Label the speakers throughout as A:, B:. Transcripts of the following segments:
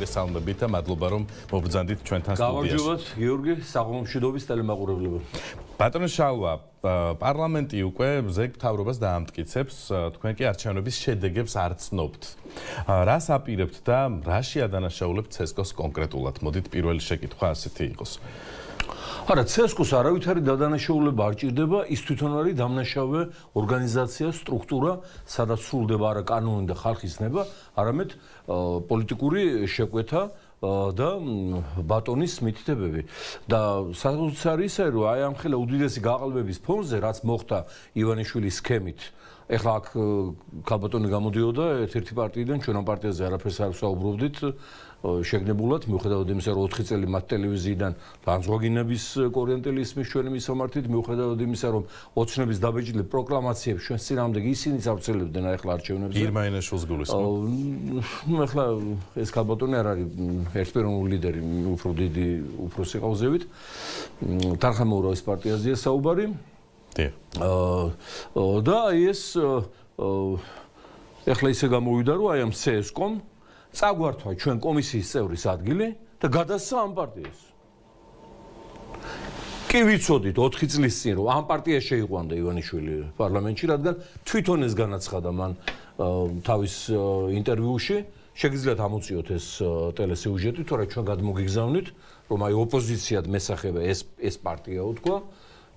A: გესალმებით და მადლობა რომ მოგბძანდით ჩვენთან სტუდიაში. გამარჯობათ
B: გიორგი საღამოშვიდობის ტელემაყურებლებო.
A: ბატონო შალვა, პარლამენტი უკვე ზეგთავრობას დაამტკიცებს, თქვენ კი არჩევნების შედეგებს არცნობთ. რას აპირებთ და რა შეადანაშაულებთ ცესკოს კონკრეტულად? მოდით პირველი შეკითხვა ასეთი იყოს.
B: არა ცესკოს არავითარი დადანაშაულება არ ჭირდება ის თვითონ არის დამნაშავე ორგანიზაცია სტრუქტურა სადაც სრულდება არა კანონი და ხალხის ნება არამედ პოლიტიკური შეკვეთა და ბატონის მითითებები და საერთოდ არის ისე რომ აი ამ ხელა უდიდესი გაყალბების ფონზე რაც მოხდა ივანიშვილის სქემით ეხლა აქ ქალბატონი გამოდიოდა ერთ-ერთი პარტიიდან ჩვენო პარტიაზე არაფერს არ საუბრობდით შეგნებულად მიუხედავად იმისა რომ 4 წელი მათ ტელევიზიიდან განზღოგინების კორიენტალიზმის ჩვენი მისამართით მიუხედავად იმისა რომ ოცნების დაბეჭდილი პროკლამაციები ჩვენ წინამდე ისინი წარწელებდნენ ახლა არჩევნებზე
A: ირმაინაშვილის გულის
B: ნუ ახლა ეს კალბატონი არ არის ერთპიროვნული ლიდერი უფრო დიდი უფრო სიყავზევით თარხამოურავის პარტიაზეა საუბარი დიახ აა და ეს ეხლა ისე გამოვიდა რომ აი ამ CS-კომ წაგვართვა ჩვენ კომისიის წევრის ადგილი და გადასცა ამ პარტიას. კი ვიცოდით 4 წლის წინ რომ ამ პარტია შეიყვანდა ივანიშვილი პარლამენტში, რადგან თვითონ ეს განაცხადა მან თავის ინტერვიუში. შეგიძლიათ ამოციოთ ეს ტელესიუჟეტი, თორე ჩვენ გადმოგიგზავნით, რომ აი ოპოზიციად მესახება ეს ეს პარტიაო თქვა.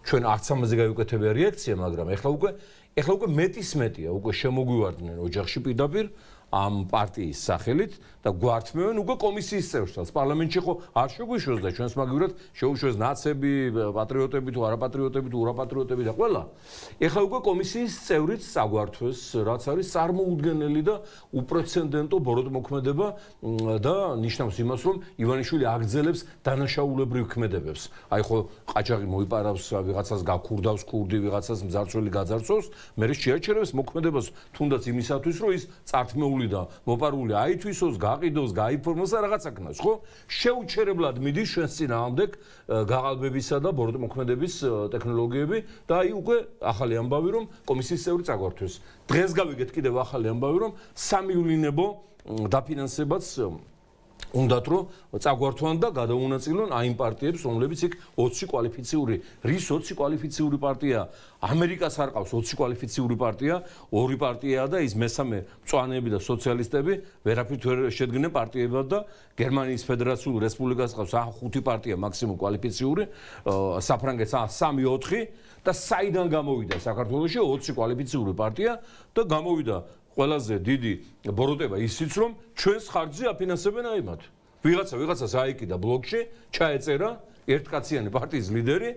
B: ჩვენ არც ამაზე გავიკეთებია რეაქცია, მაგრამ ეხლა უკვე ეხლა უკვე მეტის მეტია, უკვე შემოგვივარდნენ ოჯახში პირდაპირ ამ პარტიის სახელით, და გვართმევენ უკვე კომისიის წევრს. პარლამენტში ხო არ შეგვიშოს და ჩვენს მაგივრად შეუშვეს ნაცები, პატრიოტები თუ არაპატრიოტები თუ ურაპატრიოტები და ყველა. ეხლა უკვე კომისიის წევრიც საგვართვეს, რაც არის წარმოუდგენელი და უპრეცედენტო ბოროტმოქმედება და ნიშნავს იმას, რომ ივანიშვილი აგძელებს დანაშაულებრივ ქმედებებს. აი ხო ყაჭაღი მოიპარავს, ვიღაცას გაქურდავს ქურდი, ვიღაცას მძარცველი გაძარცოს, მე რეჩიაჩერებს მოქმედებას თუნდაც იმისათვის, რომ ის წარმოული და მოპარული აითვისოს, გა გაყიდოს, გაიფორმოს და რაღაცა ქნას, ხო? შეუჩერებლად მიდის ჩვენს ძინაამდეკ გაყალბებისა და ბორტმოქმედების ტექნოლოგიები და აი უკვე ახალი ამბავი რომ კომისიის წევრი წაგვართვის. დღეს გავიგეთ კიდევ ახალი ამბავი რომ სამიულინებო დაფინანსებაც უნდათ რომ წაგვართვან და გადაუნაწილონ აი იმ პარტიებს, რომლებიც იქ 20 კვალიფიციური, რის 20 კვალიფიციური პარტია, ამერიკას არ ყავს 20 კვალიფიციური პარტია, ორი პარტიაა და ის მესამე მწვანეები და სოციალისტები, ვერაფრით ვერ შედგნენ პარტიებად და გერმანიის ფედერაციულ რესპუბლიკას ყავს ა ხუთი პარტია მაქსიმუმ კვალიფიციური, საფრანგეთს ა 3-4 და საიდან გამოვიდა საქართველოში 20 კვალიფიციური პარტია და გამოვიდა ყველაზე დიდი ბოროტება ისიც რომ ჩვენს ხარჯზე აფინანსებენ აი მათ. ვიღაცა ვიღაცას აიკიდა ბლოკში, ჩაეწერა ერთკაციანი პარტიის ლიდერი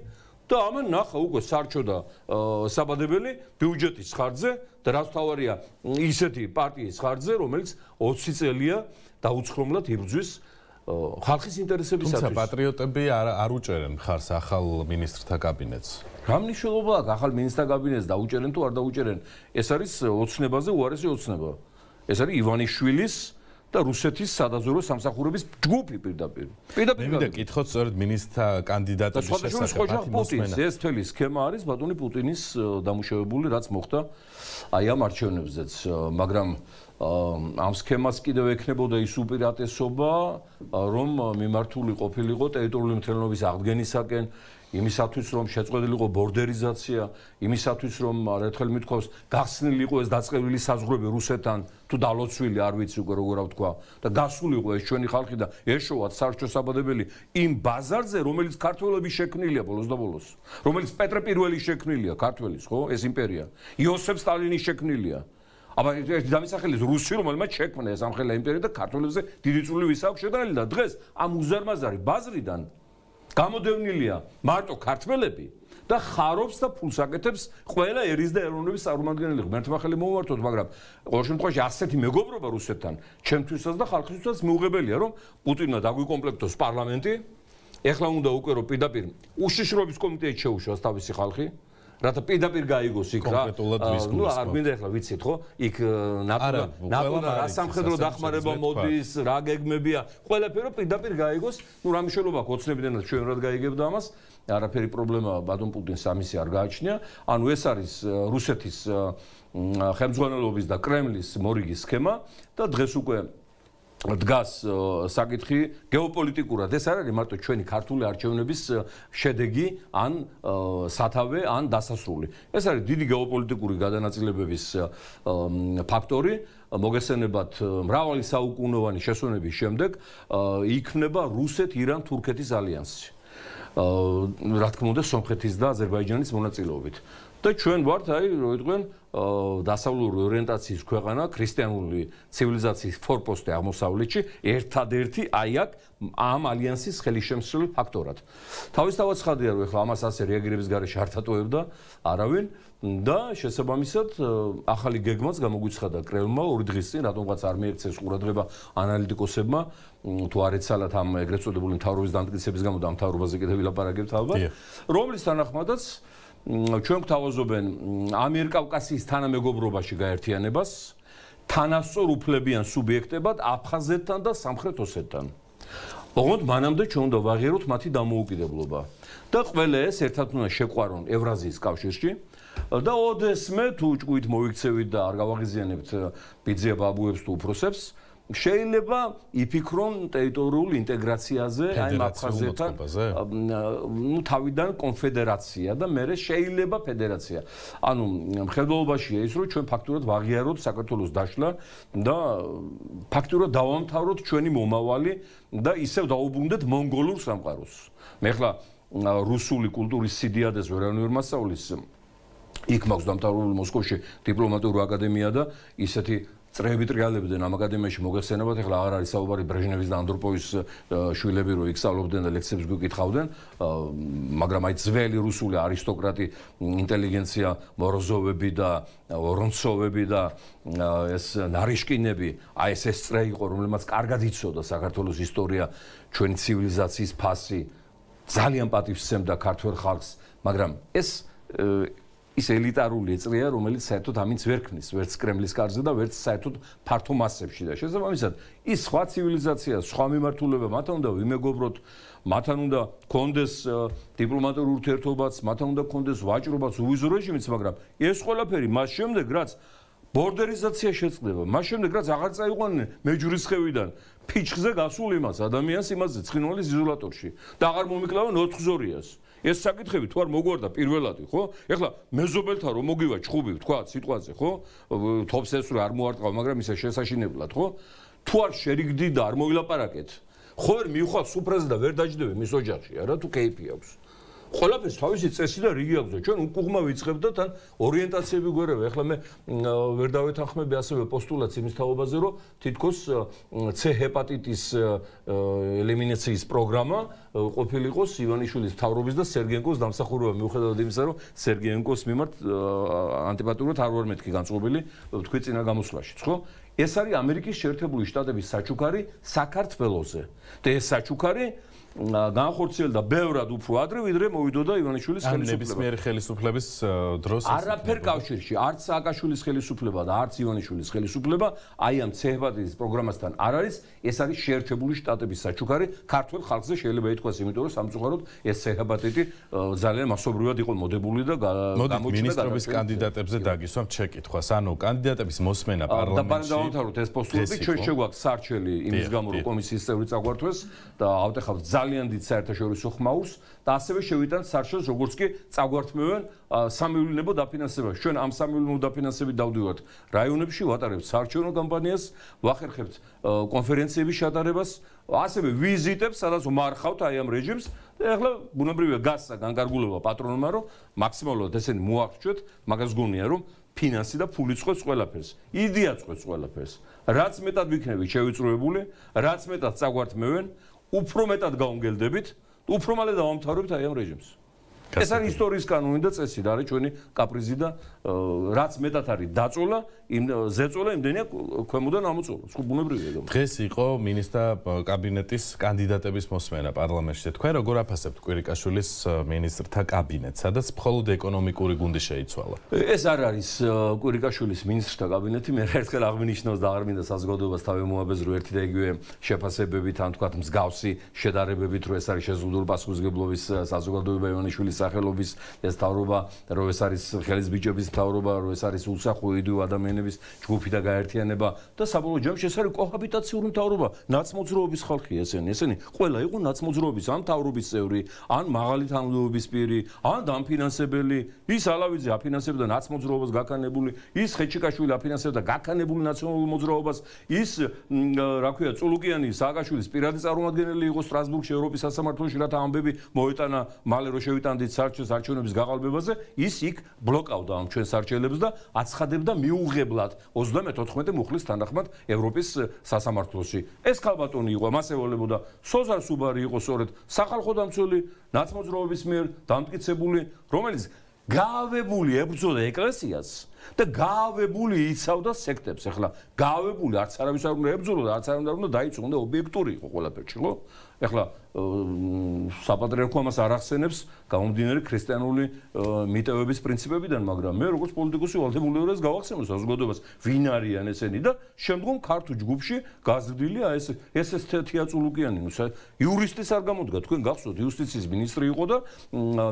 B: და ამან ნახა უკვე სარჩო და საბადებელი ბიუჯეტის ხარჯზე და რაც თავარია ისეთი პარტიის ხარჯზე, რომელიც 20 წელია დაუცხრომლად იბრძვის ხალხის ინტერესებისათვის. თუმცა
A: პატრიოტები არ უჭერენ ხარს ახალ
B: მინისტრთა კაბინეტს. რა მნიშვნელობა აქვს ახალ მინისტრ კაბინეტს დაუჭერენ თუ არ დაუჭერენ ეს არის ოცნებაზე უარესი ოცნება ეს არის ივანიშვილის და რუსეთის სადაზვერო სამსახურების ჯგუფი პირდაპირ
A: პირდაპირ მე მეკითხოთ სწორედ მინისტრ კანდიდატის შესაძლებლობა
B: ეს თელი სქემა არის ბატონი პუტინის დამუშავებული რაც მოხდა აი ამ არჩევნებზეც მაგრამ ამ სქემას კიდევ ექნებოდა ის უპირატესობა რომ მიმართული ყოფილიყო ტერიტორიული მთლიანობის აღდგენისაკენ იმისათვის რომ შეწყვეტილიყო ბორდერიზაცია, იმისათვის რომ რეთხელ მითქოს გახსნილიყო ეს დაწყევილი საზღვრები რუსეთთან, თუ დალოცვილი არ ვიცი უკვე როგორ ავთქვა და გასულიყო ეს ჩვენი ხალხი და ეშოვათ საერთო საბადებელი იმ ბაზარზე, რომელიც ქართველები შექმნილია ბოლოს და ბოლოს, რომელიც პეტრე პირველი შექმნილია ქართველის, ხო, ეს იმპერია. იოსებ სტალინი შექმნილია. აბა ეს დამისახელეს რუსი რომელმაც შექმნა ეს ამხელა იმპერია და ქართველებზე დიდი წული ვისაუბრ შედარილი და დღეს ამ უზარმაზარი ბაზრიდან გამოდევნილია მარტო ქართველები და ხარობს და ფულს აკეთებს ყველა ერის და ეროვნების წარმომადგენელი. მერტვა ხელი მოუვარდოთ, მაგრამ ყოველ შემთხვევაში ასეთი მეგობრობა რუსეთთან, ჩემთვისაც და ხალხისთვისაც მიუღებელია, რომ პუტინმა დაგვიკომპლექტოს პარლამენტი. ეხლა უნდა უკვე რომ პირდაპირ უშიშრობის კომიტეტი შეუშვას თავისი ხალხი. რათა პირდაპირ გაიგოს იქ რა ნუ არ გინდა ახლა ვიცით ხო იქ э, ნატურა ნატურა რა სამხედრო დახმარება მოდის რა გეგმებია ყველაფერო პირდაპირ გაიგოს ნუ რა მნიშვნელობა აქვს ოცნებიდანაც ჩვენ რად გაიგებდა ამას არაფერი პრობლემა ბატონ პუტინს ამისი არ გააჩნია ანუ ეს არის э, რუსეთის э, ხელმძღვანელობის და კრემლის მორიგი სქემა და დღეს უკვე დგას საკითხი გეოპოლიტიკურად ეს არ არის მარტო ჩვენი ქართული არჩევნების შედეგი ან სათავე ან დასასრული ეს არის დიდი გეოპოლიტიკური გადანაწილებების ფაქტორი მოგესენებათ მრავალი საუკუნოვანი შესვენების შემდეგ იქნება რუსეთ-ირან-თურქეთის ალიანსი რა თქმა უნდა სომხეთის და აზერბაიჯანის მონაწილეობით და ჩვენ ვართ აი როიტყვიან დასავლური ორიენტაციის ქვეყანა ქრისტიანული ცივილიზაციის ფორპოსტი აღმოსავლეთში ერთადერთი აი აქ ამ ალიანსის ხელისშემსრულ ფაქტორად. თავისთავად ხადია რომ ახლა ამას ასე რეაგირების გარეშე არ თატოებდა არავინ და შესაბამისად ახალი გეგმაც გამოგვიცხადა კრელმა ორი დღის წინ რატომღაც არ მიიღეს ყურადღება ანალიტიკოსებმა თუ არ ეცალათ ამ ეგრეთ წოდებული თავრობის დამტკიცების გამო და ამ თავრობაზე კიდევ ვილაპარაკებთ ალბათ რომლის თანახმადაც ჩვენ გვთავაზობენ ამიერკავკასიის თანამეგობრობაში გაერთიანებას თანასწორ უფლებიან სუბიექტებად აფხაზეთთან და სამხრეთ ოსეთთან. ოღონდ მანამდე ჩვენ უნდა ვაღიაროთ მათი დამოუკიდებლობა და ყველა ეს ერთად უნდა შეყვარონ ევრაზიის კავშირში. და ოდესმე თუ ჭკუით მოიქცევით და არ გავაღიზიანებთ ბიძია ბაბუებს თუ უფროსებს, შეიძლება იფიქრონ ტერიტორიულ ინტეგრაციაზე, აი აფხაზეთთან, ну თავიდან კონფედერაცია და მერე შეიძლება ფედერაცია. ანუ მხედველობაშია ის, რომ ჩვენ ფაქტურად ვაღიაროთ საქართველოს დაშლა და ფაქტურად დავამთავროთ ჩვენი მომავალი და ისევ დაუბრუნდეთ მონგოლურ სამყაროს. მე ხლა რუსული კულტურის სიდიადეს ვერანაირ მასწავლის იქ მაქვს დამთავრებული მოსკოვში დიპლომატიური აკადემია და ისეთი წრეები ტრიალებდნენ ამ აკადემიაში მოგესწენებათ ახლა აღარ არის საუბარი ბრეჟნევის და ანდროპოვის შვილები რო იქსავლობდნენ და ლექციებს გიკითხავდნენ მაგრამ აი ძველი რუსული არისტოკრატი ინტელიგენცია მოროზოვები და ორონცოვები და ეს ნარიშკინები აი ეს ეს წრე იყო რომელმაც კარგად იცოდა საქართველოს ისტორია ჩვენი ცივილიზაციის ფასი ძალიან პატივს სცემდა ქართველ ხალხს მაგრამ ეს ის ელიტარული ეწრია, რომელიც საერთოდ ამინც ვერ ქმნის, ვერც კრემლის კარზე და ვერც საერთოდ ფართო მასებში და შესაბამისად, ის სხვა ცივილიზაცია, სხვა მიმართულება, მათთან უნდა ვიმეგობროთ, მათთან უნდა კონდეს დიპლომატიური ურთიერთობაც, მათთან უნდა კონდეს ვაჭრობაც, უვიზო რეჟიმიც, მაგრამ ეს ყველაფერი მას შემდეგ, რაც ბორდერიზაცია შეწყდება, მას შემდეგ, რაც აღარ წაიყვანენ მეჯურის ხევიდან ფიჩხზე გასულ იმას ადამიანს იმაზე ცხინვალის იზოლატორში და აღარ მომიკლავენ 4-2-ს. ეს საკითხები თუ არ მოგვარდა პირველადი, ხო? ეხლა მეზობელთან რომ მოგივა ჩხუბი ვთქვა სიტყვაზე, ხო? თობს ეს რა არ მოარტყავ, მაგრამ ისა შესაძინებლად, ხო? თუ არ შერიგდი და არ მოილაპარაკეთ, ხო ვერ მიხვალ სუპრეზ და ვერ დაждდები მის ოჯახში, არა თუ кейფი აქვს. ყველაფერს თავისი წესი და რიგი აქვს და ჩვენ უკუღმა ვიცხებდით ან ორიენტაციები გვერევა ახლა მე ვერ დავეთანხმები ასევე პოსტულატს იმის თაობაზე რომ თითქოს C ჰეპატიტის ელიმინაციის პროგრამა ყოფილიყოს ივანიშვილის თავრობის და სერგენკოს დამსახურება მიუხედავად იმისა რომ სერგენკოს მიმართ ანტიპატურად არ ვარ მეთქი განწყობილი თქვი წინა გამოსვლაშიც ხო ეს არის ამერიკის შეერთებული შტატების საჩუქარი საქართველოსზე და ეს საჩუქარი განხორციელდა ბევრად უფრო ადრე ვიდრე მოვიდოდა ივანიშვილის ხელისუფლება. ან ნებისმიერი ხელისუფლების დროს არაფერ კავშირში, არც სააკაშვილის ხელისუფლება და არც ივანიშვილის ხელისუფლება აი ამ ცეჰბადის პროგრამასთან არ არის, ეს არის შეერთებული შტატების საჩუქარი, ქართულ ხალხზე შეიძლება ითქვას, იმიტომ რომ სამწუხაროდ ეს ცეჰბადი ძალიან მასობრივად იყო მოდებული და გამოჩნდა მინისტრების
A: კანდიდატებზე დაგისვამ შეკითხვას, ანუ კანდიდატების მოსმენა პარლამენტში. და დავამთავროთ ეს პოსტულები, ჩვენ შეგვაქვს
B: სარჩელი იმის გამო რომ კომისიის წევრი წაგვართვეს და ავტეხავთ ძალიან დიდ საერთაშორისო ხმაურს და ასევე შევიტან საერთაშორისო როგორც კი წაგვართმევენ სამეულნებო დაფინანსება. ჩვენ ამ სამეულნებო დაფინანსებით დავდივართ რაიონებში, ვატარებთ საერთაშორისო კამპანიას, ვახერხებთ კონფერენციების ჩატარებას, ასევე ვიზიტებს, სადაც მარხავთ აი ამ რეჟიმს. ეხლა ბუნებრივია გასა განკარგულება პატრონმა, რომ მაქსიმალურად ესენი მოახრჩოთ, მაგას გონია რომ ფინანსი და ფული წყვეს ყველაფერს. იდეა წყვეს ყველაფერს. რაც მეტად ვიქნები შევიწროებული, რაც მეტად წაგვართმევენ, უფრო მეტად გაუნგელდებით, უფრო მალე დავამთავრებთ აი ამ რეჟიმს. ეს არის ისტორიის კანონი და წესი და არის ჩვენი კაპრიზი და რაც მეტად არის დაწოლა იმ ზეწოლა იმდენია ქვემოდან ამოწოლა
A: ხუბუნებრივია და დღეს იყო მინისტრთა კაბინეტის კანდიდატების მოსმენა პარლამენტში თქვენ როგორ აფასებთ კვირიკაშვილის მინისტრთა კაბინეტს სადაც მხოლოდ ეკონომიკური გუნდი შეიცვალა
B: ეს არ არის კვირიკაშვილის მინისტრთა კაბინეტი მე ერთხელ აღმინიშნოს და აღარ მინდა საზოგადოებას თავი მოაბეზრო ერთი და იგივე შეფასებებით ან თქვათ მსგავსი შედარებებით რომ ეს არის შეზღუდულ პასუხისგებლობის საზოგადოება ივანიშვილის სახელობის ეს თავრობა, რომ ეს არის ხელის ბიჭების თავრობა, რომ ეს არის უსახოიდო ადამიანების ჯგუფი და გაერთიანება და საბოლოო ჯამში ეს არის კოჰაბიტაციური თავრობა, ნაცმოძრაობის ხალხი ესენი, ესენი ყველა იყო ნაცმოძრაობის ან თავრობის წევრი, ან მაღალი თანამდებობის პირი, ან დამფინანსებელი, ის ალავიძე აფინანსებდა ნაცმოძრაობას გაკანებული, ის ხეჩიკაშვილი აფინანსებდა გაკანებული ნაციონალურ მოძრაობას, ის რა ქვია, წულუკიანი სააკაშვილის პირადი წარმომადგენელი იყო სტრასბურგში ევროპის სასამართლოში, რათა ამბები მოეტანა მალე რო შევიტანდი ეს არჩევნების არჩევნების გაყალბებაზე ის იქ ბლოკავდა ამ ჩვენს არჩევნებს და აცხადებდა მიუღებლად 38-14 მუხლის თანახმად ევროპის სასამართლოში ეს ხალბატონი იყო მას ევალებოდა სოზარ სუბარი იყო სწორედ სახალხო დამცველი ნაცმოძრაობის მიერ დამტკიცებული რომელიც გაავებული ებრძოდა ეკლესიას და გაავებული იცავდა სექტებს. ეხლა გაავებული არც არავის არ უნდა ებრძოლოს, არც არ უნდა დაიწყო, უნდა ობიექტური იყოს ყველაფერში, ხო? ეხლა საპატრიარქო ამას არ ახსენებს გამომდინარე ქრისტიანული მიტევების პრინციპებიდან, მაგრამ მე როგორც პოლიტიკოსი ვალდებული ვარ ეს გავახსენო საზოგადოებას, ვინ არიან ესენი და შემდგომ ქართულ ჯგუფში გაზრდილია ეს ეს ეს თეატრულუკიანი, ნუ იურისტის არ გამოდგა, თქვენ გახსოვთ იუსტიციის მინისტრი იყო და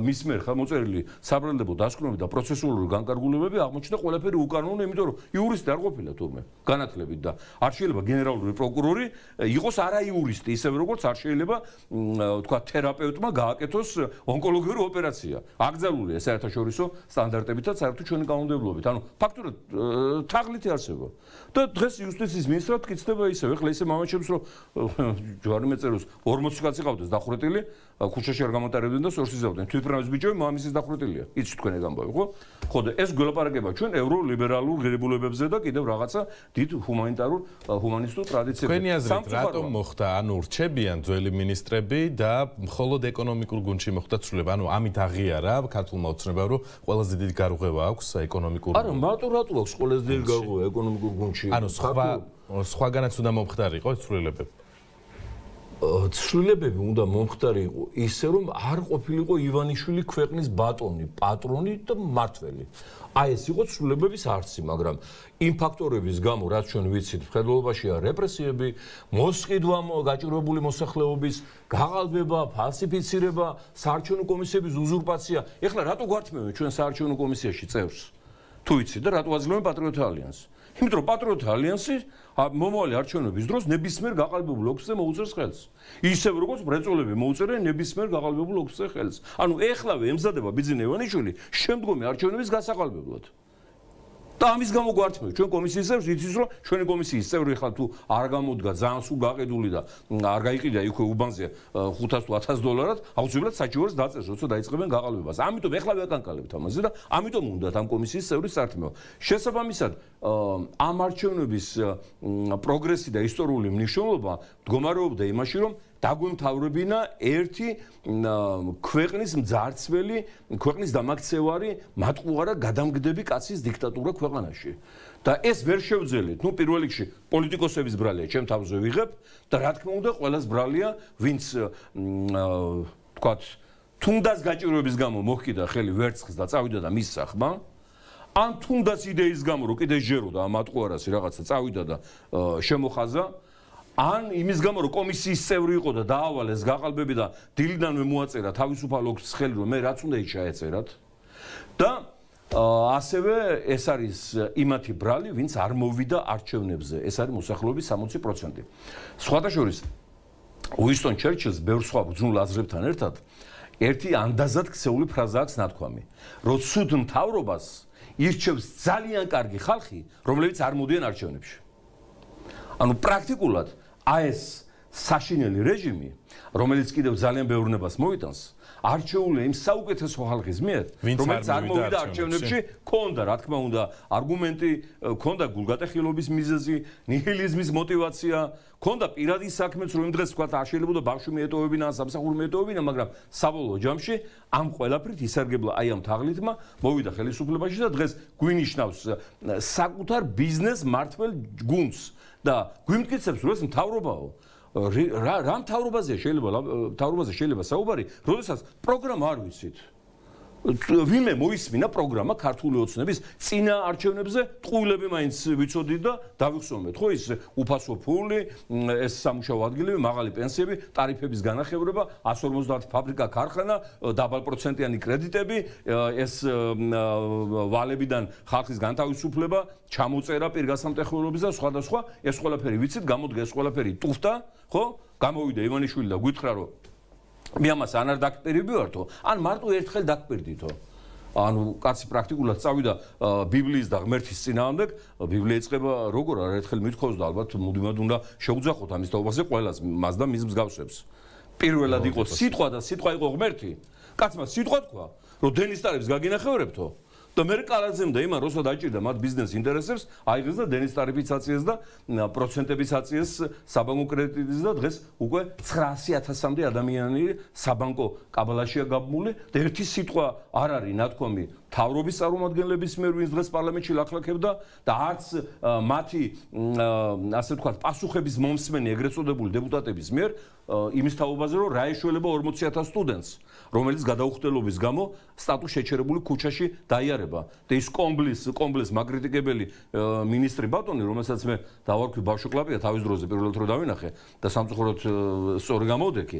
B: მის მიერ ხელმოწერილი საბრალდებო დასკვნები და პროცესუალური განკარგულებები აღმოჩნდა და ყველაფერი უკანონო, იმიტომ რომ იურისტი არ ყოფილა თურმე განათლებით და არ შეიძლება გენერალური პროკურორი იყოს არა იურისტი, ისევე როგორც არ შეიძლება თქვა თერაპევტმა გააკეთოს ონკოლოგიური ოპერაცია. აკრძალულია საერთაშორისო სტანდარტებით და საერთო ჩვენი კანონმდებლობით. ანუ ფაქტურად თაღლითი არსება. და დღეს იუსტიციის მინისტრი თქვა ისევე, ხლა ისე მომაჩვენებს რომ ჯვარი მეწეროს 40 კაცი ყავდეს დახურეტილი ქუჩაში არ გამოტარებდნენ და სორსიზავდნენ. თვითფრავის ბიჭები მამის ის დახურეტილია. იცი თქვენი გამბავი, ხო? ხო და ეს გულაპარაკება ჩვენ ამოდიოდნენ ევროლიბერალურ ღირებულებებზე და კიდევ რაღაცა დიდ ჰუმანიტარულ ჰუმანიზტურ ტრადიციებზე. თქვენი აზრით რატომ
A: მოხდა ანუ რჩებიან ძველი მინისტრები და მხოლოდ ეკონომიკურ გუნდში მოხდა ცვლილება? ანუ ამით აღიარა ქართულმა ოცნებამ რომ ყველაზე დიდი გარღვევა აქვს ეკონომიკურ არა
B: მარტო რატო აქვს ყველაზე დიდი გარღვევა ეკონომიკურ გუნდში? ანუ სხვა სხვაგანაც უნდა მომხდარიყო ცვლილებები. ცვლილებები უნდა მომხდარიყო ისე რომ არ ყოფილიყო ივანიშვილი ქვეყნის ბატონი, პატრონი და მართველი. აი ეს იყო ცვლილებების არსი, მაგრამ იმ ფაქტორების გამო, რაც ჩვენ ვიცით, ხელოვნებაშია რეპრესიები, მოსყიდვა გაჭირვებული მოსახლეობის, გაღალბება, ფალსიფიცირება, საარჩევნო კომისიების უზურპაცია. ეხლა რატო გვართმევენ ჩვენ საარჩევნო კომისიაში წევრს? თუ იცით და რატო აძლევენ პატრიოტალიანს? იმიტომ რომ პატრიოტალიანსი მომავალი არჩევნების დროს ნებისმიერ გაყალბებულ ოქსზე მოუწერს ხელს. ისევ როგორც ბრეწოლები მოუწერენ ნებისმიერ გაყალბებულ ოქსზე ხელს. ანუ ეხლავე ემზადება ბიძინა ივანიშვილი შემდგომი არჩევნების გასაყალბებლად. და ამის გამო გვარჩევთ ჩვენ კომისიის წევრს იცით რომ ჩვენი კომისიის წევრი ხალ თუ არ გამოდგა ძალიან სულ გაყიდული და არ გაიყიდა იქვე უბანზე 500 თუ 1000 დოლარად აუცილებლად საჩივარს დაწეს როცა დაიწყებენ გაყალბებას ამიტომ ეხლა ვეკანკალებთ ამაზე და ამიტომ უნდათ ამ კომისიის წევრი სარტმეო შესაბამისად ამ არჩევნების პროგრესი და ისტორიული მნიშვნელობა მდგომარეობდა იმაში რომ დაგვემთავრებინა ერთი ქვეყნის მძარცველი, ქვეყნის დამაქცევარი, მატყუარა გადამგდები კაცის დიქტატურა ქვეყანაში. და ეს ვერ შევძელეთ. ნუ პირველ რიგში პოლიტიკოსების ბრალია, ჩემ თავზე ვიღებ და რა თქმა უნდა, ყოველას ბრალია, ვინც თქვათ თუნდაც გაჭიროების გამო მოხკიდა ხელი ვერცხს და წავიდა და მის სახმა ან თუნდაც იდეის გამო რო კიდე ჯეროდა ამ მატყუარასი რაღაცა წავიდა და შემოხაზა ან იმის გამო რომ კომისიის წევრი იყო და დაავალეს გაყალბები და დილიდან მე მოაწერა თავისუფალო ხელი რომ მე რაც უნდა შეეცერათ და ასევე ეს არის იმათი ბრალი ვინც არ მოვიდა არჩევნებზე ეს არის მოსახლეობის 60% სხვათაშორის უისტონ ჩერჩილს ბევრ სხვა ბრძნულ აზრებთან ერთად ერთი ანდაზად ქცეული ფრაზა აქვს ნათქვამი რომ ცუდ მთავრობას ირჩევს ძალიან კარგი ხალხი რომლებიც არ მოდიან არჩევნებში ანუ პრაქტიკულად აეს საშინელი რეჟიმი, რომელიც კიდევ ძალიან ბევრნებას მოიტანს, არჩეული იმ საუკეთესო ხალხის მიერ, რომელიც არ მოვიდა არჩევნებში, ქონდა რა თქმა უნდა არგუმენტი, ქონდა გულგატეხილობის მიზეზი, ნიჰილიზმის мотиваცია, ქონდა პირადი საქმეც, რომ დღეს თქვა და შეიძლება ბავშვი მეტოვებინა, სამსახური მეტოვებინა, მაგრამ საბოლოო ჯამში ამ ყველაფრით ისარგებლა აი ამ თაღლითმა, მოვიდა ხელისუფლებაში და დღეს გვინიშნავს საკუთარ ბიზნეს მართველ გუნდს. და გვიმტკიცებს რომ ეს მთავრობაო რა რა მთავრობაზეა შეიძლება მთავრობაზე შეიძლება საუბარი როდესაც პროგრამა არ ვიცით ვინმე მოისმინა პროგრამა ქართული ოცნების წინა არჩევნებზე ტყუილები მაინც ვიცოდი და დავიხსოვნეთ ხო ის უფასო ფული ეს სამუშაო ადგილები მაღალი პენსიები ტარიფების განახევრება 150 ფაბრიკა ქარხანა დაბალპროცენტიანი კრედიტები ეს ვალებიდან ხალხის განთავისუფლება ჩამოწერა პირგასამტეხველობის და სხვადასხვა ეს ყველაფერი ვიცით გამოდგა ეს ყველაფერი ტუფტა ხო გამოვიდა ივანიშვილი და გითხრა რომ მე ამას ან არ დაკპირებიორთო, ან მარტო ერთხელ დაკპირდითო. ანუ კაცი პრაქტიკულად წავიდა ბიბლიის და ღმერთის წინაამდე, ბიბლია ეცება როგორ არ ერთხელ მithkhos და ალბათ მუდმივად უნდა შეუძახოთ ამის თაობაზე ყველას მას და მის მსგავსებს. პირველად იყო სიტყვა და სიტყვა იყო ღმერთი. კაცმა სიტყვა თქვა, რომ დენისტარებს გაგინახევრებთო. და მე რკალაძემ და იმან როცა დაჭირდა მათ ბიზნეს ინტერესებს, აიღეს და დენის ტარიფიცაციას და პროცენტების აწიეს საბანკო კრედიტის და დღეს უკვე 900000-მდე ადამიანი საბანკო კაბალაშია გაბმული და ერთი სიტყვა არ არის ნათქვამი თავრობის წარმომადგენლების მიერ ვინც დღეს პარლამენტში ლაქლაქებდა და არც მათი ასე ვთქვათ პასუხების მომსმენი ეგრეთ წოდებული დეპუტატების მიერ იმის თაობაზე რომ რა ეშველება 40000 სტუდენტს რომელიც გადაუხდელობის გამო სტატუს შეჩერებული ქუჩაში დაიარება და ის კომბლის კომბლის მაგრიტიკებელი მინისტრი ბატონი რომელსაც მე დავარქვი ბავშვკლაპია თავის დროზე პირველად რო დავინახე და სამწუხაროდ სწორი გამოდექი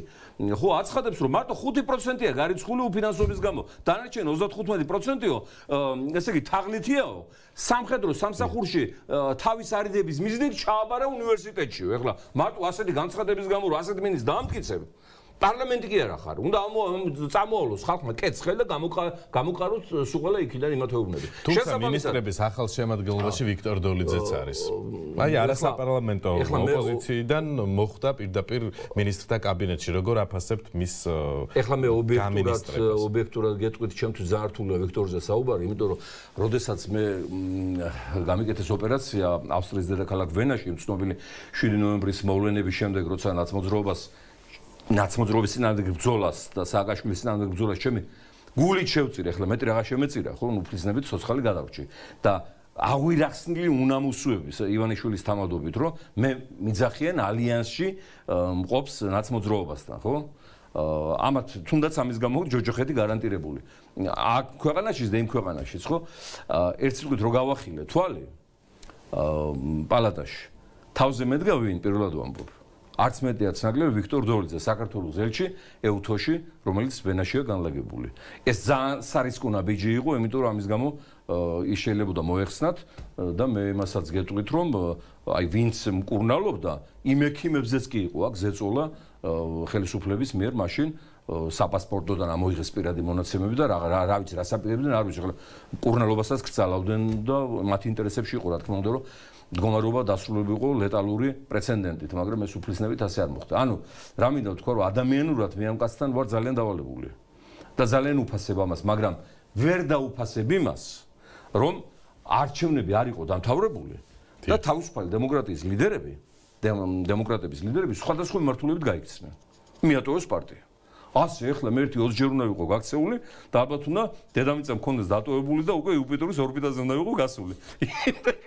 B: ხო აცხადებს რომ მარტო 5%ია გარიცხული უფინანსობის გამო დანარჩენ 35% მომენტიო, ესე იგი თაღლითიაო, სამხედრო სამსახურში თავის არიდების მიზნით ჩააბარა უნივერსიტეტში, ეხლა მარტო ასეთი განცხადების გამო რა ასეთ მინის დამტკიცებ? პარლამენტი კი არა ხარ. უნდა წამოვალოს ხალხმა კეთხელი და გამოყაროთ სულ ყველა იქიდან იმათეუბნები. თუმცა მინისტრების
A: ახალ შემადგენლობაში ვიქტორ დოლიძეც
B: არის. აი არასაპარლამენტო
A: ოპოზიციიდან მოხდა პირდაპირ მინისტრთა კაბინეტში, როგორ აფასებთ მის ეხლა მე ობიექტურად
B: ობიექტურად გეტყვით ჩემთვის ზართულია ვიქტორზე საუბარი, იმიტომ რომ როდესაც მე გამიკეთეს ოპერაცია ავსტრიის დედაქალაქ ვენაში, ცნობილი 7 ნოემბრის მოვლენების შემდეგ, როცა ნაცმოძრაობას ნაცმოძრობის წინააღმდეგ ბრძოლას და სააკაშვილის წინააღმდეგ ბრძოლას ჩემი გულით შევწირე, ხოლმე მეტი რაღა შემეწირა, ხო, უფლისნებით სოციალური გადავრჩი და აღვირახსნილი უნამუსოების ივანიშვილის თამადობით, რომ მე მიძახიან ალიანსში მყოფს ნაცმოძრობასთან, ხო? ამათ თუნდაც ამის გამო ჯოჯოხეთი გარანტირებული. აქ ქვეყანაშიც და იმ ქვეყანაშიც, ხო? ერთ სიტყვით რო გავახილე თვალი აა პალატაში თავზე მედგა ვინ პირველად ვამბობ. არც მეტია ცნაგლები ვიქტორ დოლიძე საქართველოს ელჩი ეუთოში რომელიც ვენაშია განლაგებული ეს ძალიან სარისკონა ბიჯი იყო იმიტომ რომ ამის გამო ის შეიძლება მოეხსნათ და მე იმასაც გეტყვით რომ აი ვინც მკურნალობდა იმ ექიმებზეც კი იყო აქ ზეწოლა ხელისუფლების მიერ მაშინ საპასპორტოდან ამოიღეს პირადი მონაცემები და რა რა ვიცი რა საპირებიდან არ ვიცი ხოლმე მკურნალობასაც გწალავდნენ და მათ ინტერესებში იყო რა თქმა უნდა რომ მდგომარეობა დასრულებულიყო ლეტალური პრეცედენტით, მაგრამ ეს უფლისნებით ასე არ მოხდა. ანუ რა მინდა ვთქვა, რომ ადამიანურად მე ამ კაცთან ვარ ძალიან დავალებული და ძალიან უფასებ ამას, მაგრამ ვერ დაუფასებ იმას, რომ არჩევნები არ იყო დამთავრებული და თავისუფალი დემოკრატიის ლიდერები, დემოკრატების ლიდერები სხვადასხვა მიმართულებით გაიქცნენ. მიატოვეს პარტია. ასე ეხლა მე 20 ჯერ უნდა ვიყო გაქცეული და ალბათ უნდა დედამიწა მქონდეს დატოვებული და უკვე იუპიტერის ორბიტაზე უნდა ვიყო გასული.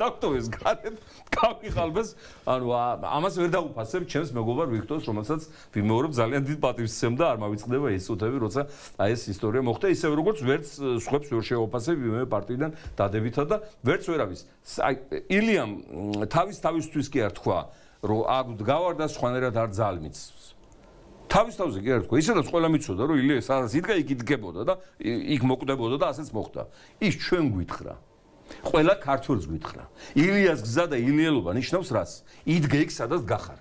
B: დაქტოვეს გარეთ გავიღალბეს, ანუ ამას ვერ დაუფასებ ჩემს მეგობარ ვიქტორს, რომელსაც ვიმეორებ ძალიან დიდ პატივს სცემ და არ მავიწყდება ეს უთები, როცა აი ეს ისტორია მოხდა ისე როგორც ვერც სხვებს ვერ შეოფასებ ვიმე პარტიიდან დადებითა და ვერც ვერავის. აი ილიამ თავის თავისთვის კი არ თქვა რო აგ დგავარ და სხვანაირად არ ძალმიც თავის თავზე კი არ თქვა ისედაც ყველა მიცოდა რომ ილია სადაც იდგა იქ იდგებოდა და იქ მოკვდებოდა და ასეც მოხდა ის ჩვენ გვითხრა ყველა ქართულს გვითხრა ილიას გზა და ილიელობა ნიშნავს რას იდგე იქ სადაც გახარ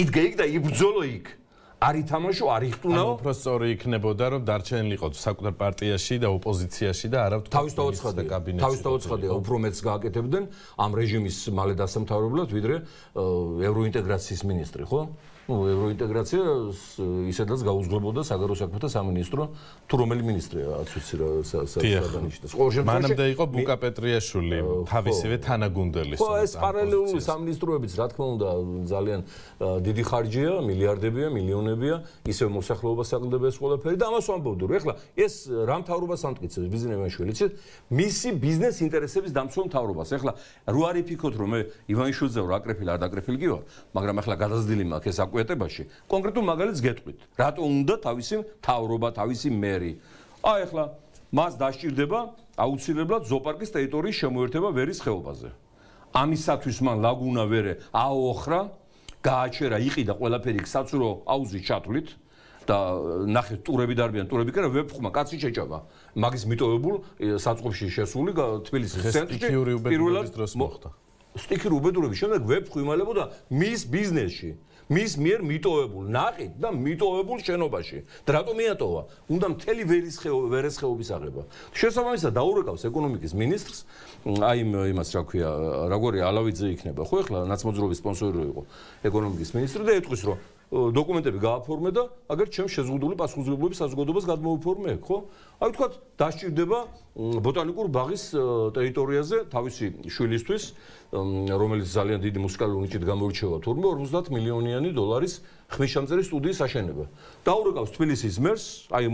B: იდგე იქ და იბრძოლო იქ არ ითამაშო, არ იხტუნაო. უფრო სწორი იქნებოდა, რომ დარჩენილიყო საკუთარ პარტიაში და ოპოზიციაში და არავთ თავისთავად ხდა კაბინეტში. თავისთავად ხდა, უფრო მეც გააკეთებდნენ ამ რეჟიმის მალე დასამთავრებლად, ვიდრე ევროინტეგრაციის მინისტრი, ხო? ну евроинтеграция исадац гаузглобода საგარო საქმეთა სამინისტრო თუ რომელი მინისტრია ასვიცი რა სადანიშნა ყოველ შემთხვევაში მანამდე იყო ბუკა პეტრიაშვილი თავისივე თანაგუნდელის ხო ეს პარალელური სამინისტროებიც რა თქმა უნდა ძალიან დიდი ხარჯია მილიარდებია მილიონებია ისევ მოსახლეობას აკლდება ეს ყველაფერი და ამას ვამბობდი რომ ეხლა ეს რამთავრობა სამტკიცებს ბიზნესმენშვილიც მისი ბიზნეს ინტერესების დამცველთავრობას ეხლა რო არიფიქოთ რომ მე ივანიშოძე რა აკრეფილი არ დაკრეფილი გიო მაგრამ ეხლა გადაზდილი მაქვს ეს გადაკვეთებაში კონკრეტულ მაგალითს გეტყვით რატო უნდა თავისი თავრობა თავისი მერი აი ახლა მას დაშირდება აუცილებლად ზოპარკის ტერიტორიის შემოერთება ვერის ხეობაზე ამისათვის მან ლაგუნა ვერე აოხრა გააჩერა იყიდა ყველაფერი საცურო აუზის ჩათვლით და ნახეთ ტურები დარბიან ტურები კი რა ვებხმა კაცი შეჭობა მაგის მიტოვებულ საწყობში შესული თბილისის ცენტრში პირველად სტიქერი უბედურების შემდეგ ვებხვი იმალებოდა მის ბიზნესში მის მიერ მიტოვებულ ნაყით და მიტოვებულ შენობაში. და რატომ მიატოვა? უნდა მთელი ვერესხეობა, ვერესხეობის აღება. შესაბამისად დაურეკავს ეკონომიკის მინისტრს აი იმას რა ქვია, რაგორი ალავიძე იქნება. ხო ეხლა ნაცმოძრობის სპონსორი იყო ეკონომიკის მინისტრი და ეტყვის რომ დოკუმენტები გააფორმე და აგერ ჩემ შეზღუდული პასუხისმგებლობის საზოგადოებას გადმოუფორმე, ხო? აი თქვა დასჭირდება ბოტანიკურ ბაღის ტერიტორიაზე თავისი შვილისთვის, რომელიც ძალიან დიდი მუსიკალური ნიჭით გამოირჩევა, თურმე 50 მილიონიანი დოლარის ხმისჩამწერი სტუდიის აშენება. დაურეკავს თბილისის მერს, აი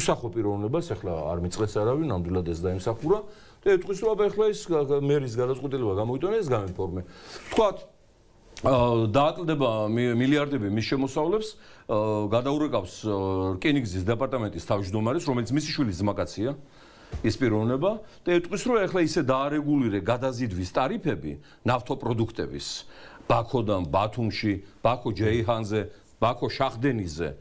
B: უსახო პიროვნებას ახლა არ მიწყეს არავინ, ნამდვილად ეს დაიმსახურა. და ეთქვის რომ აბა ახლა ეს მერის გადაწყვეტილება გამოიტონა ეს გამეფორმე. თქვათ დააკლდება მილიარდები მის შემოსავლებს გადაურეკავს რკინიგზის დეპარტამენტის თავმჯდომარეს რომელიც მისი შვილი ზმაკაცია ის პიროვნება და ეტყვის რომ ეხლა ისე დაარეგულირე გადაზიდვის ტარიფები ნავთობპროდუქტების ბაქოდან ბათუმში ბაქო ჯეიჰანზე ბაქო შახდენიზე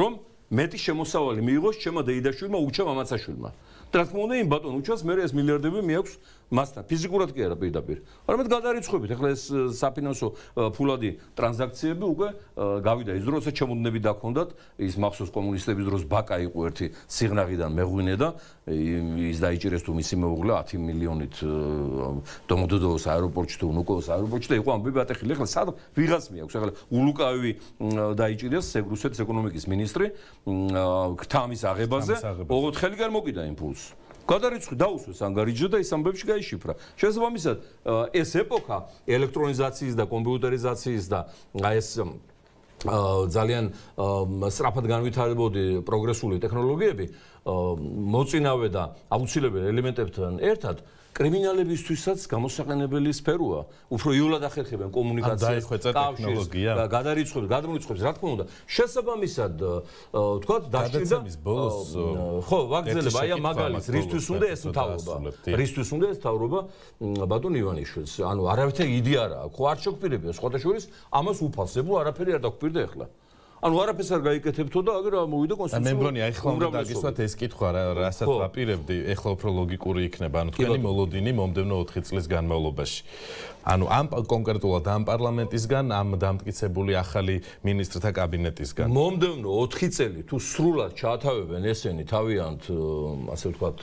B: რომ მეტი შემოსავალი მიიღოს ჩემო დედაშვილმა უჩა მამაცაშვილმა და რა თქმა უნდა იმ ბატონ უჩას მე ეს მილიარდები მე აქვს მასთან ფიზიკურად კი არა პირდაპირ. არამედ გადარიცხვებით. ახლა ეს საფინანსო ფულადი ტრანზაქციები უკვე გავიდა ის დროს, რაც ჩემოდნები დაქონდათ, ის მახსოვს კომუნისტების დროს ბაკა იყო ერთი სიგნაღიდან მეღვინე და ის დაიჭირეს თუ მისი მეუღლე 10 მილიონით დომოდოდოს აეროპორტში თუ ნუკოს აეროპორტში და იყო ამ ბიბატეხილი. ახლა სად ვიღაც მეაქვს. ახლა ულუკავი დაიჭირეს სეგრუსეთის ეკონომიკის მინისტრი ქთამის აღებაზე. ოღონდ ხელი გარ მოკიდა იმ ფულს. გადარიცხვი დაუსვეს ანგარიჯზე და ის ამბებში გაიშიფრა. შესაბამისად, ეს ეპოქა ელექტრონიზაციის და კომპიუტერიზაციის და ეს ძალიან სწრაფად განვითარებული პროგრესული ტექნოლოგიები მოწინავე და აუცილებელი ელემენტებთან ერთად კრიმინალებისთვისაც გამოსაყენებელი სფეროა. უფრო იულად ახერხებენ კომუნიკაციას, ტექნოლოგია. და გადარიცხვებს, გადმოიცხვებს, რა თქმა უნდა, შესაბამისად, თქვა, დაშლის ბოლოს ხო, ვაგზელებ, აი ამ მაგალითს, რისთვის უნდა ეს თავობა? რისთვის უნდა ეს თავობა ბატონ ივანიშვილს? ანუ არავითარ იდეა რა აქვს, ხო არ შეგვპირებია, სხვათა შორის, ამას უფასებო, არაფერი არ დაგვპირდა ახლა. ანუ არაფერს არ გაიკეთებთო და აგერ მოვიდა კონსტიტუცია. მე მგონი აი ხომ დაგისვათ
A: ეს კითხვა რა რასაც ვაპირებდი, ეხლა უფრო ლოგიკური იქნება, ანუ თქვენი მოლოდინი მომდენო 4 წლის განმავლობაში. ანუ ამ კონკრეტულად ამ პარლამენტისგან, ამ დამტკიცებული ახალი ministrთა კაბინეტისგან.
B: მომდენო 4 წელი თუ სრულად ჩაათავებენ ესენი თავიანთ, ასე ვთქვათ,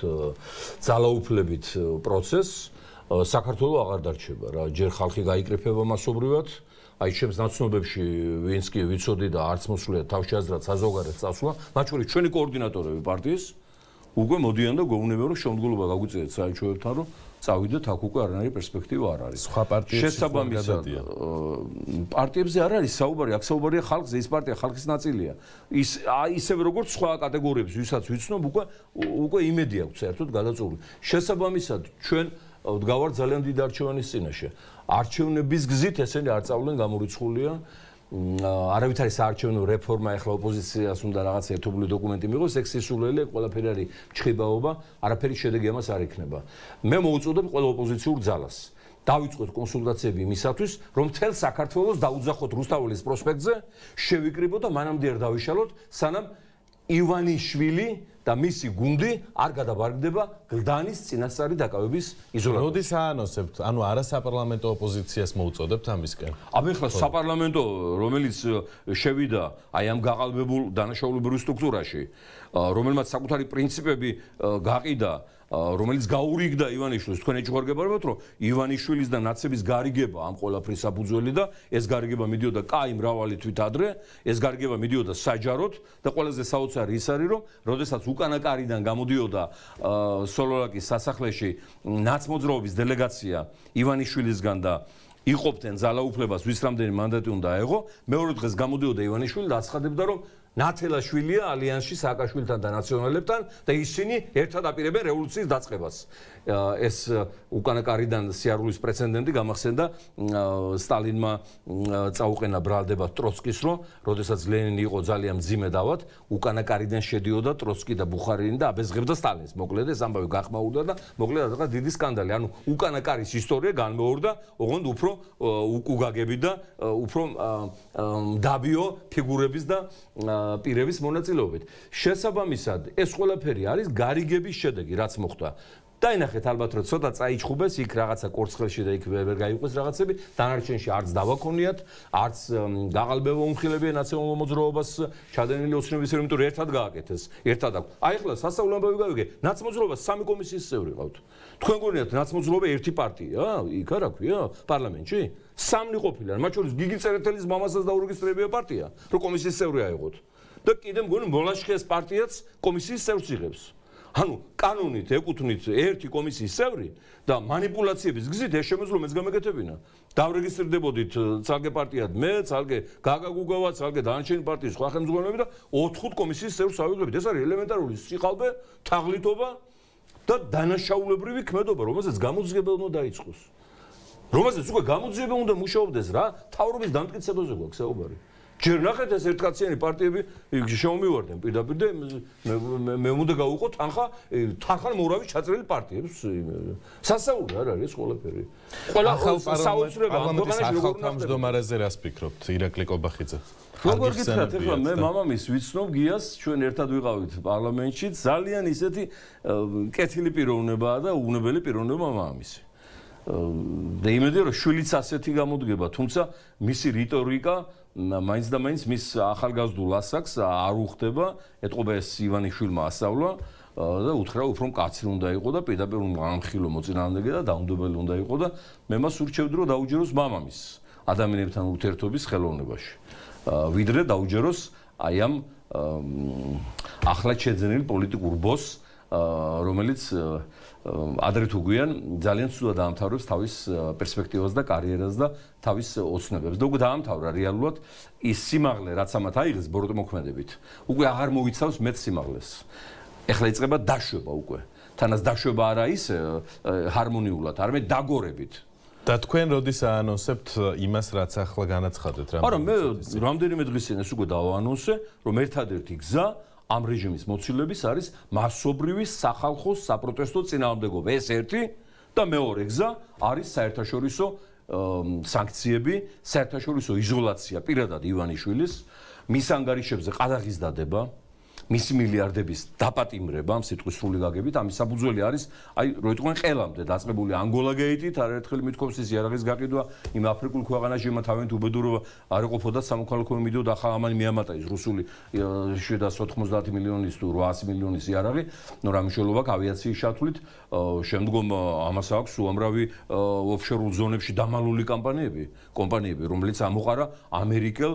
B: ძალაუფლებით პროცესს საქართველოს აღარ დარჩება რა ჯერ ხალხი გაიკრიფება მასობრივად აი ჩვენს ნაცნობებში ვინც კი ვიცოდი და არც მოსულია თავშეაზრდა საზოგადოებას წასვლა, მათ შორის ჩვენი კოორდინატორები პარტიის უკვე მოდიან და გვეუბნებიან რომ შემდგომობა გაგვიწერეთ საერთოებთან რომ წავიდეთ აქ უკვე არანაირი პერსპექტივა არ არის. სხვა პარტიებში შესაბამისად პარტიებზე არ არის საუბარი, აქ საუბარია ხალხზე, ის პარტია ხალხის ნაწილია. ის ისევე როგორც სხვა კატეგორიებს, ვისაც ვიცნობ, უკვე უკვე იმედი აქვს საერთოდ გადაწურული. შესაბამისად ჩვენ ვდგავარ ძალიან დიდ არჩევნების წინაშე. არჩევნების გზით ესენი არ წავლენ გამურიცხულია. არავით არის საარჩევნო რეფორმა ახლა ოპოზიციას უნდა რაღაც ერთობლივი დოკუმენტი მიიღოს, ეს სისულელე, ყველაფერი არის ჩხებაობა, არაფერი შედეგი ამას არ ექნება. მე მოუწოდებ ყველა ოპოზიციურ ძალას დავიწყოთ კონსულტაციები იმისათვის, რომ თელ საქართველოს დაუძახოთ რუსთაველის პროსპექტზე, შევიკრიბოთ და მანამდე არ დავიშალოთ, სანამ ივანიშვილი და მისი გუნდი არ გადაბარგდება გლდანის წინასწარი დაკავების იზოლაციაში. როდის
A: აანონსებთ? ანუ არასაპარლამენტო ოპოზიციას მოუწოდებთ ამისკენ?
B: აბა ეხლა საპარლამენტო რომელიც შევიდა აი ამ გაყალბებულ დანაშაულებრივ სტრუქტურაში, რომელმაც საკუთარი პრინციპები გაყიდა რომელიც გაურიგდა ივანიშვილს თქვენ ეჭვარგებარებათ რომ ივანიშვილის და ნაცების გარიგება ამ ყველაფრის საფუძველი და ეს გარიგება მიდიოდა კაი მრავალი თვით ადრე ეს გარიგება მიდიოდა საჯაროდ და ყველაზე საოცარი ის არის რომ როდესაც უკანა კარიდან გამოდიოდა სოლოლაკის სასახლეში ნაცმოძრაობის დელეგაცია ივანიშვილისგან და იყოფდნენ ძალაუფლებას ვის რამდენი მანდატი უნდა აეღო მეორე დღეს გამოდიოდა ივანიშვილი და აცხადებდა რომ ნათელაშვილია ალიანსში სააკაშვილთან და ნაციონალებთან და ისინი ერთად აპირებენ რევოლუციის დაწყებას. ეს უკანა კარიდან სიარულის პრეცედენტი გამახსენდა სტალინმა წაუყენა ბრალდება ტროცკის რო, როდესაც ლენინი იყო ძალიან ძიმე დავად, უკანა კარიდან შედიოდა ტროცკი და ბუხარინი და აბეზღებდა სტალინს. მოკლედ ეს ამბავი გახმაურდა და მოკლედ რაღაცა დიდი სკანდალი. ანუ უკანა კარის ისტორია განმეორდა, ოღონდ უფრო უკუგაგები და უფრო დაბიო ფიგურების და პირების მონაწილეობით. შესაბამისად, ეს ყველაფერი არის გარიგების შედეგი, რაც მოხდა. დაინახეთ ალბათ რომ ცოტა წაიჭხუბეს იქ რაღაცა კორცხელში და იქ ვერ გაიყვეს რაღაცები, დანარჩენში არც დავაქონიათ, არც გაღალბებო უმხილებია ნაციონალურ მოძრაობას ჩადენილი ოცნების რომ თუ ერთად გააკეთეს, ერთად აქ. აი ახლა სასაუბრომები გავიგე, ნაციონალურობა სამი კომისიის წევრი ყავთ. თქვენ გონიათ ნაციონალურობა ერთი პარტია? იქ არა ქვია პარლამენტში? სამი ყოფილან, მათ შორის გიგი წერეთელის მამასაც დაურეგისტრირებია პარტია, რომ კომისიის წევრი აიღოთ. და კიდე მგონი მოლაშქეს პარტიაც კომისიის წევრს იღებს. ანუ კანონით ეკუთვნით ერთი კომისიის წევრი და манипуляციების გზით ეს შემოძლო მეც გამეკეთებინა. დავრეგისტრირდებოდით э, ცალკე პარტიად მე, ცალკე გაგაგუგავა, ცალკე დანიშნული პარტიის სხვა ხელმძღვანელები და 4-5 კომისიის წევრს ავიღებდით. ეს არის ელემენტარული სიყალბე, თაღლითობა და დანაშაულებრივი ქმედობა, რომელსაც გამოძიებელი უნდა დაიწყოს. რომელსაც უკვე გამოძიებელი უნდა მუშაობდეს რა, თავრობის დამტკიცებაზე გვაქვს საუბარი. ჯერ ნახეთ ეს ერთკაციანი პარტიები შეომივარდნენ პირდაპირ და მე მე უნდა გავუყო თანხა თანხა მოურავი ჩაწერილი პარტიებს სასაუბრო არ არის ყველაფერი ყველა საუბრება ამ ქვეყანაში როგორ თამაშდომარაზე რას ფიქრობთ ირაკლი კობახიძე როგორ გითხრათ ახლა მე მამამის ვიცნობ გიას ჩვენ ერთად ვიყავით პარლამენტში ძალიან ისეთი კეთილი პიროვნებაა და უნებელი პიროვნება მამამისი და იმედია რომ შვილიც ასეთი გამოდგება თუმცა მისი რიტორიკა მაინც და მაინც მის ახალგაზრდულ ასაკს არ უხდება ეთყობა ეს ივანიშვილმა ასავლა და უთხრა უფრო მკაცრი უნდა იყოს და პედაპირ უმღამხილო მოწინააღმდეგე და დაუნდობელი უნდა იყოს და მე მას ურჩევდი რომ დაუჯეროს მამამის ადამიანებთან ურთიერთობის ხელოვნებაში ვიდრე დაუჯეროს აი ამ ახლაც შეძენილ პოლიტიკურ ბოს რომელიც ადრე თუ გვიან ძალიან ცუდად დაამთავრებს თავის პერსპექტივას და კარიერას და თავის ოცნებებს. და უკვე დაამთავრა რეალურად ის სიმაღლე, რაც ამათ აიღეს ბოროტმოქმედებით. უკვე აღარ მოიცავს მეც სიმაღლეს. ეხლა იწება დაშვება უკვე. თანაც დაშვება არა ის ჰარმონიულად, არამედ დაგორებით.
A: და თქვენ როდის აანონსებთ იმას, რაც ახლა განაცხადეთ რა? არა, მე
B: რამდენიმე დღის წინ ეს უკვე დავაანონსე, რომ ერთადერთი გზა ამ რეჟიმის მოცილების არის მასობრივი სახალხო საპროტესტო წინააღმდეგობა. ეს ერთი და მეორე გზა არის საერთაშორისო სანქციები, საერთაშორისო იზოლაცია პირადად ივანიშვილის მის ანგარიშებზე ყადაღის დადება, მის მილიარდების დაპატიმრებამ სიტყვის სრული გაგებით ამის საფუძველი არის აი რო იტყვენ ყელამდე დაწმებული ანგოლაგეიტით არერთხელ მითქოს ის იარაღის გაყიდვა იმ აფრიკულ ქვეყანაში მათ ავენთ უბედურობა არ ეყოფოდა სამოქალაქო ომი და ხაამანი მიამატა ის რუსული 790 მილიონის თუ 800 მილიონის იარაღი ნუ რა მნიშვნელობა აქვს ავიაციის შათვლით შემდგომ ამას აქვს უამრავი ოფშორულ ზონებში დამალული კომპანიები კომპანიები რომლებიც ამოყარა ამერიკელ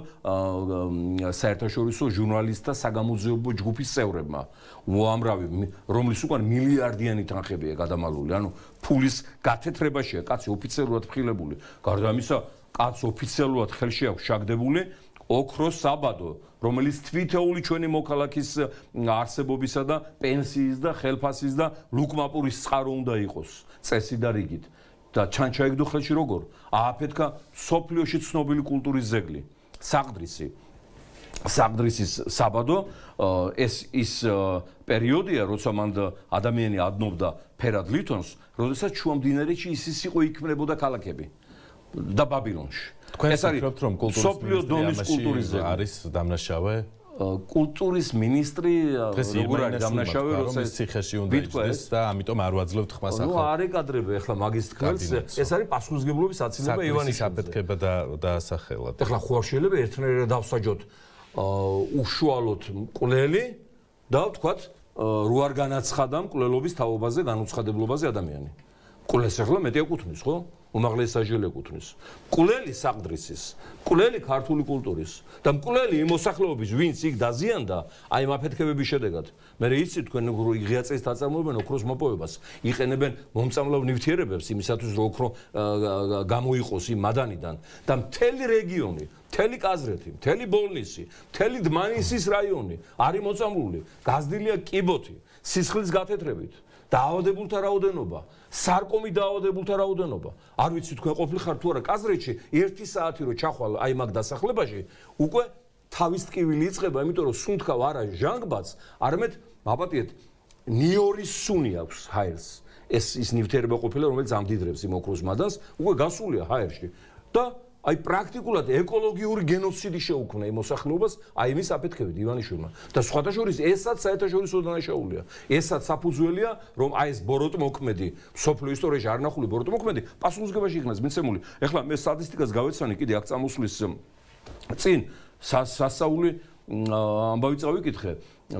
B: საერთაშორისო ჟურნალისტთა საგამოძიებო ჯგუფის წევრებმა უამრავი რომლის უკან მილიარდიანი თანხებია გადამალული ანუ ფულის გათეთრებაშია კაცი ოფიციალურად ფხილებული გარდა ამისა კაც ოფიციალურად ხელში აქვს შაგდებული ოქროს საბადო რომელიც თვითეული ჩვენი მოქალაქის არსებობისა და პენსიის და ხელფასის და ლუკმაპურის წყარო უნდა იყოს წესი და რიგით და ჩანჩაიგდო ხელში როგორ ააფეთქა სოფლიოში ცნობილი კულტურის ძეგლი საყდრისი სამდრისის საბადო ეს ის პერიოდია როცა მან ადამიანი ადნობდა ფერად ლითონს როდესაც ჩვენ დინერეთში ის ის იყო იქმნებოდა ქალაქები და ბაბილონში ეს არის ფაქტი რომ კულტურის სოფლიო დონის კულტურიზე
A: არის დამნაშავე კულტურის ministri როგორ არის დამნაშავე როცა ეს ციხეში უნდა იყოს და ამიტომ არ ვაძლევთ ხმას ახლა ნუ არის კადრები ახლა მაგის კადრს
B: ეს არის პასუხისგებლობის აცილება ივანის აფეთქება და დაასახელა ახლა ხوارშელები ერთნაირად დავსაჯოთ უშუალოდ მკვლელი და ვთქვათ რო არ განაცხადა მკვლელობის თავობაზე განუცხადებლობაზე ადამიანი. მკვლელს ახლა მეტი აკუთვნის, ხო? უმაღლეს საჟილე აკუთვნის. მკვლელი საყდრისის, მკვლელი ქართული კულტურის და მკვლელი იმ მოსახლეობის, ვინც იქ დაზიანდა აი მაფეთქებების შედეგად, მე რეიცი თქვენ რო იღიაწეს დაწარმოებენ ოქროს მოპოვებას იყენებენ მომწამლავ ნივთიერებებს იმისათვის რომ ოქრო გამოიყოს იმ მადანიდან და მთელი რეგიონი მთელი კაზრეთი მთელი ბოლნისი მთელი დმანისის რაიონი არის მოწამლული გაზდილია კიბოთი სისხლის გათეთრებით დაავადებულთა რაოდენობა სარკომი დაავადებულთა რაოდენობა არ ვიცი თქვენ ყოფილიხარ თუ არა კაზრეთში 1 საათი რო ჩახვალ აი მაგ დასახლებაში უკვე თავის ტკივილი იწება, იმიტომ რომ სუნთქავ არა ჟანგბაც, არამედ მაპატიეთ ნიორის სუნი აქვს ჰაერს ეს ის ნივთიერება ყოფილა რომელიც ამდიდრებს იმ ოქროს მადანს უკვე გასულია ჰაერში და აი პრაქტიკულად ეკოლოგიური გენოციდი შეუქმნა იმ მოსახლეობას აი იმის აფეთქებით ივანიშვილმა და სხვათაშორის ესაც საერთაშორისო დანაშაულია ესაც საფუძველია რომ აი ეს ბოროტ მოქმედი სოფლო ისტორიაში არ ნახული ბოროტ მოქმედი პასუხისგებაში იქნას მიცემული ეხლა მე სტატისტიკას გავეცანი კიდე აქ წამოსulis წინ სასაული ამბავი წავიკითხე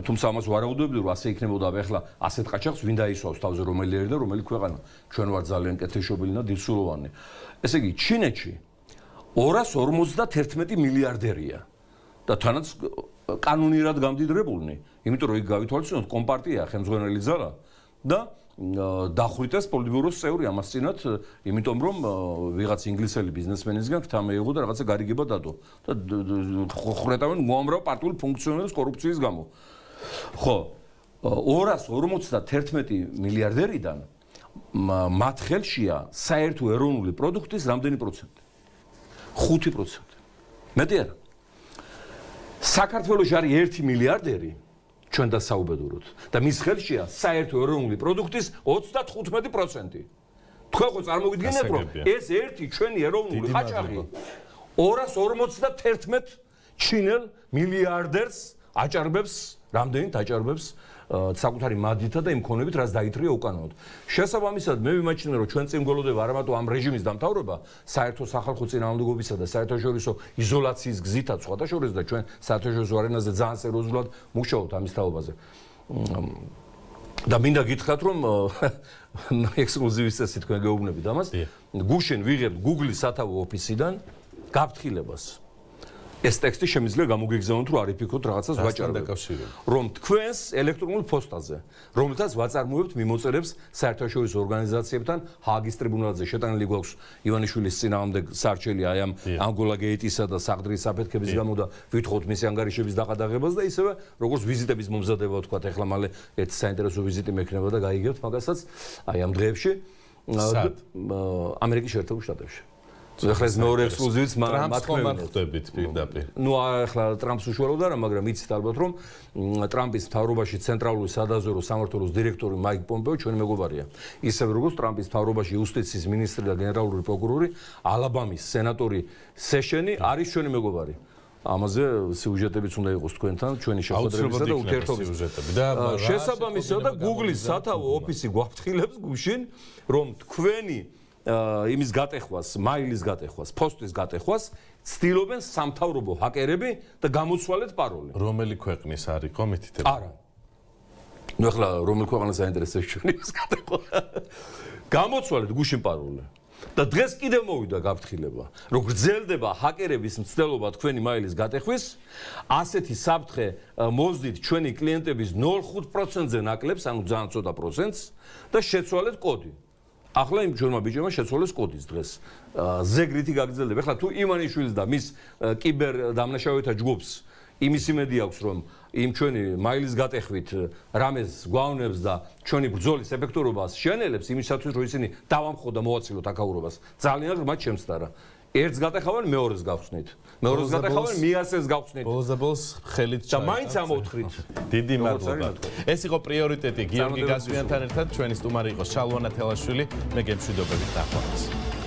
B: თუმცა ამას ვარაუდობდი რომ ასე იქნებოდა ახლა ასეთ ყაჩახს ვინ დაისვავს თავზე რომელი ერი და რომელი ქვეყანა ჩვენ ვარ ძალიან კეთილშობილი და დისულოვანი ესე იგი ჩინეთში 251 მილიარდერია და თანაც კანონირად გამდიდრებული იმიტომ რომ იქ გავითვალისწინოთ კომპარტია ხელმძღვანელი ძალა და დახვრიტეს პოლიტბიუროს წევრი ამას წინათ იმიტომ რომ ვიღაც ინგლისელი ბიზნესმენისგან ქთამე იღო და რაღაცა გარიგება დადო და ხრეტავენ უამრავ პარტიულ ფუნქციონერებს კორუფციის გამო ხო 241 მილიარდერიდან მათ ხელშია საერთო ეროვნული პროდუქტის რამდენი პროცენტი? 5%. მეტი არა. საქართველოს არის 1 მილიარდერი, ჩვენ დასაუბრდოთ და მის ხელშია საერთო ეროვნული პროდუქტის 35%. თქვენ ხო წარმოგიდგენთ რომ ეს 1 ჩვენი ეროვნული ხაჭაღი 251 ჩინელ მილიარდერს აჭარბებს რამდენი დაჭარბებს საკუთარი მადითა და იმ ქონებით, რაც დაიტრია უკანონოდ. შესაბამისად, მე ვიმაჩნია, რომ ჩვენ წინ გველოდება არამატო ამ რეჟიმის დამთავრება, საერთო სახალხო წინააღმდეგობისა და საერთაშორისო იზოლაციის გზითაც სხვათა შორის და ჩვენ საერთაშორისო არენაზე ძალიან სერიოზულად მუშაობთ ამის თაობაზე. და მინდა გითხრათ, რომ ექსკლუზივის წესით თქვენ გეუბნებით ამას, გუშინ ვიღებთ Google-ის სათავო ოფისიდან გაფრთხილებას. ეს ტექსტი შემიძლია გამოგიგზავნოთ რომ არიფიქოთ რაღაცას ვაჭარებს რომ თქვენს ელექტრონულ ფოსტაზე რომელთაც ვაწარმოებთ მიმოწერებს საერთაშორისო ორგანიზაციებთან ჰაგის ტრიბუნალზე შეტანილი გვაქვს ივანიშვილის ძინავამდეგ სარჩელი აი ამ ანგოლა გეიტისა და საღდრის საფეთქების გამო და ვითხოვთ მის ანგარიშების დაყადაღებას და ისევე როგორც ვიზიტების მომზადება თქვა ეხლა მალე ერთ საინტერესო ვიზიტი მექნება და გაიგებთ მაგასაც აი ამ დღეებში ამერიკის შეერთებულ შტატებში ეს ახლა ეს მეორე ექსკლუზივიც მათქმელი
A: ხდებით პირდაპირ.
B: ნუ ახლა ტრამპს უშუალოდ არა, მაგრამ იცით ალბათ რომ ტრამპის თავრობაში ცენტრალური სადაზვერო სამართლოს დირექტორი მაიკ პომპეო ჩვენი მეგობარია. ისევ როგორც ტრამპის თავრობაში უსტეცის მინისტრი და გენერალური პროკურორი ალაბამის სენატორი სეშენი არის ჩვენი მეგობარი. ამაზე სიუჟეტებიც უნდა იყოს თქვენთან, ჩვენი შეხვედრებისა და ურთიერთობის სიუჟეტები. და შესაბამისად და Google-ის სათავო ოფისი გვაფრთხილებს გუშინ რომ თქვენი იმის გატეხვას, მაილის გატეხვას, ფოსტის გატეხვას ცდილობენ სამთავრობო ჰაკერები და გამოცვალეთ პაროლი. რომელი ქვეყნის არის კომიტეტი? არა. ნუ ახლა რომელი ქვეყანას აინტერესებს ჩვენი ეს გატეხვა? გამოცვალეთ გუშინ პაროლი. და დღეს კიდევ მოვიდა გაფრთხილება, რომ გრძელდება ჰაკერების მცდელობა თქვენი მაილის გატეხვის, ასეთი საფრთხე მოძდით ჩვენი კლიენტების 0.5%-ზე ნაკლებს, ანუ ძალიან ცოტა პროცენტს და შეცვალეთ კოდი. ახლა იმ ჯორმა ბიჭებმა შეცვალეს კოდის დღეს. ზეგრითი გაგძლდება. ახლა თუ იმანიშვილს და მის კიბერ დამნაშავეთა ჯგუფს იმის იმედი აქვს რომ იმ ჩვენი მაილის გატეხვით რამეს გვავნებს და ჩვენი ბრძოლის ეფექტურობას შეანელებს იმისათვის რომ ისინი დავამხო და მოაცილოთ აკაურობას ძალიან ღრმა ჩემს და რა ერთს გატეხავენ მეორეს გავხსნით მეორეს გატეხავენ მიასეს
A: გავხსნით ბოლოს და ბოლოს ხელით ჩა და მაინც ამოთხრით დიდი მადლობა
B: ეს იყო პრიორიტეტი
A: გიორგი გასვიანთან ერთად ჩვენი სტუმარი იყო შალვანა თელაშვილი მე გემშვიდობებით დახვალთ